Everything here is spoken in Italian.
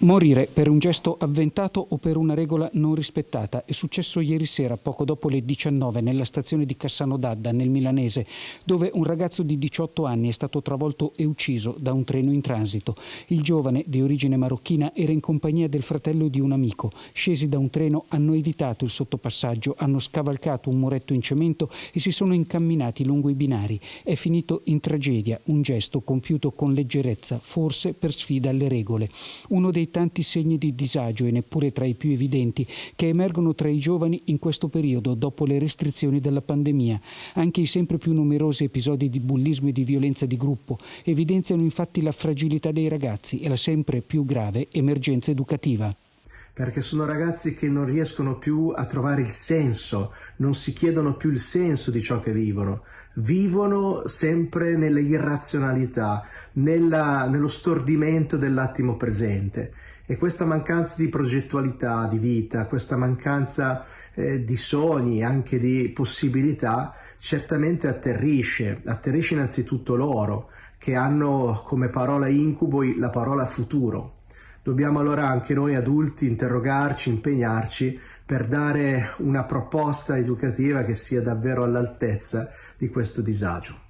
Morire per un gesto avventato o per una regola non rispettata è successo ieri sera, poco dopo le 19, nella stazione di Cassano d'Adda, nel Milanese, dove un ragazzo di 18 anni è stato travolto e ucciso da un treno in transito. Il giovane, di origine marocchina, era in compagnia del fratello di un amico. Scesi da un treno, hanno evitato il sottopassaggio, hanno scavalcato un muretto in cemento e si sono incamminati lungo i binari. È finito in tragedia, un gesto compiuto con leggerezza, forse per sfida alle regole. Uno dei i tanti segni di disagio, e neppure tra i più evidenti, che emergono tra i giovani in questo periodo dopo le restrizioni della pandemia. Anche i sempre più numerosi episodi di bullismo e di violenza di gruppo evidenziano infatti la fragilità dei ragazzi e la sempre più grave emergenza educativa perché sono ragazzi che non riescono più a trovare il senso, non si chiedono più il senso di ciò che vivono, vivono sempre nelle irrazionalità, nella, nello stordimento dell'attimo presente e questa mancanza di progettualità di vita, questa mancanza eh, di sogni, anche di possibilità, certamente atterrisce, atterrisce innanzitutto loro che hanno come parola incubo la parola futuro, Dobbiamo allora anche noi adulti interrogarci, impegnarci per dare una proposta educativa che sia davvero all'altezza di questo disagio.